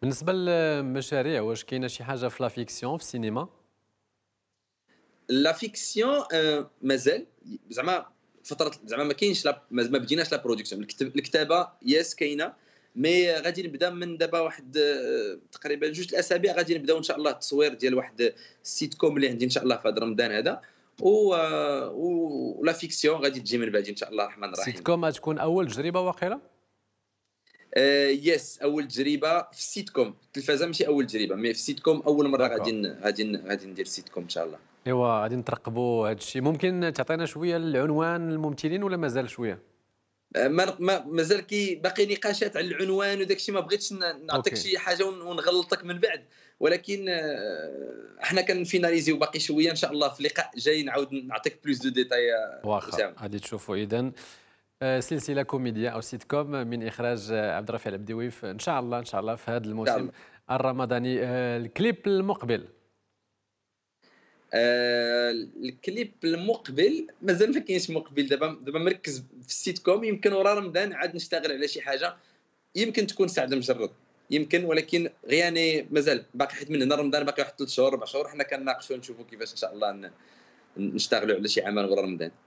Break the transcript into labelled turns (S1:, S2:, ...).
S1: بالنسبه للمشاريع واش كاينه شي حاجه في لافيكسيون في السينما
S2: لافيكسيون آه، مازال زعما فتره زعما ما كاينش ما بديناش لا برودكسيون الكتابه يس كاينه مي غادي نبدا من دابا واحد آه، تقريبا جوج الاسابيع غادي نبداو ان شاء الله التصوير ديال واحد السيت كوم اللي عندي ان شاء الله في هذا رمضان هذا و آه، ولا فيكسيون غادي تجي من بعد ان شاء الله الرحمن الرحيم سيت
S1: كوم غتكون اول تجربه واقيله
S2: آه، يس اول تجربه في السيت كوم التلفازه ماشي اول تجربه مي في السيت كوم اول مره غادي غادي غادي ندير سيت كوم ان شاء الله
S1: ايوا غادي نترقبوا هذا الشيء ممكن تعطينا شويه العنوان الممثلين ولا مازال شويه
S2: آه، ما مازال كي باقي نقاشات على العنوان وداك الشيء ما بغيتش نعطيك شي حاجه ونغلطك من بعد ولكن آه، احنا كنفيناليزيو باقي شويه ان شاء الله في لقاء جاي نعاود نعطيك بلوس دو ديتاي واخا
S1: غادي تشوفوا اذا آه، سلسله كوميديا او سيت كوم من اخراج آه، عبد الرفيع العبدويف ان شاء الله ان شاء الله في هذا
S2: الموسم الرمضاني آه، الكليب
S1: المقبل
S2: آه الكليب المقبل مازال ما كاينش مقبل دابا دابا مركز في السيت كوم يمكن ورا رمضان عاد نشتغل على شي حاجه يمكن تكون سعد المجرد يمكن ولكن غياني يعني مازال باقي حيت من هنا رمضان باقي واحد ثلاث شهور اربع شهور حنا كنناقشوا نشوفوا كيفاش ان شاء الله نشتغلوا على شي عمل ورا رمضان